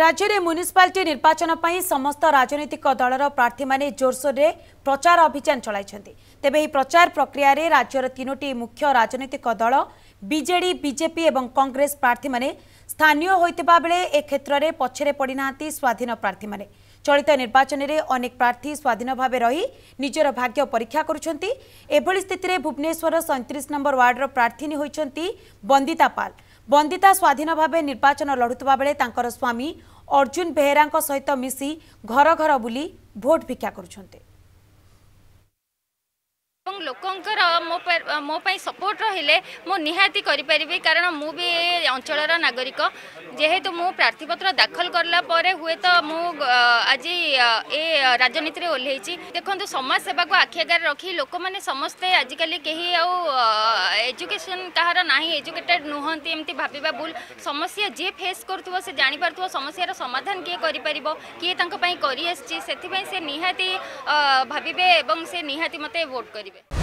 রাজ্যের মুনিসিপালিটি নির্বাচন পাই সমস্ত রাজনৈতিক দলর প্রার্থী মানে জোরসোরে প্রচার অভিযান চলাইছেন তেবে এই প্রচার প্রক্রিয়ার রাজ্যর তিনোটি মুখ্য রাজনৈতিক দল বিজেডি বিজেপি এবং কংগ্রেস প্রার্থী মানে স্থানীয় হয়ে বেড়ে এ ক্ষেত্রে পছরে পড়ি না স্বাধীন প্রার্থী মানে চলিত নির্বাচনের অনেক প্রার্থী স্বাধীন ভাবে রহি নিজের ভাগ্য পরীক্ষা করছেন এভাবে স্থিতিরে ভুবনেশ্বর সৈত্রিশ নম্বর ওয়ার্ডর প্রার্থিনী হয়েছেন বন্দিতা পাল वन्दिता स्वाधीन भा निर्वाचन लडुवाबे तांकर स्वामी अर्जुन सहित घर घरघर बुली भोट भिक्षा गरुन्छ ଲୋକଙ୍କର ମୋ ପାଇଁ ସପୋର୍ଟ ରହିଲେ ମୁଁ ନିହାତି କରିପାରିବି କାରଣ ମୁଁ ବି ଏ ଅଞ୍ଚଳର ନାଗରିକ ଯେହେତୁ ମୁଁ ପ୍ରାର୍ଥୀପତ୍ର ଦାଖଲ କଲା ପରେ ହୁଏତ ମୁଁ ଆଜି ଏ ରାଜନୀତିରେ ଓହ୍ଲେଇଛି ଦେଖନ୍ତୁ ସମାଜ ସେବାକୁ ଆଖି ଆଗରେ ରଖି ଲୋକମାନେ ସମସ୍ତେ ଆଜିକାଲି କେହି ଆଉ ଏଜୁକେସନ୍ କାହାର ନାହିଁ ଏଜୁକେଟେଡ଼ ନୁହନ୍ତି ଏମିତି ଭାବିବା ଭୁଲ ସମସ୍ୟା ଯିଏ ଫେସ୍ କରୁଥିବ ସେ ଜାଣିପାରୁଥିବ ସମସ୍ୟାର ସମାଧାନ କିଏ କରିପାରିବ କିଏ ତାଙ୍କ ପାଇଁ କରିଆସିଛି ସେଥିପାଇଁ ସେ ନିହାତି ଭାବିବେ ଏବଂ ସେ ନିହାତି ମୋତେ ଭୋଟ୍ କରିବେ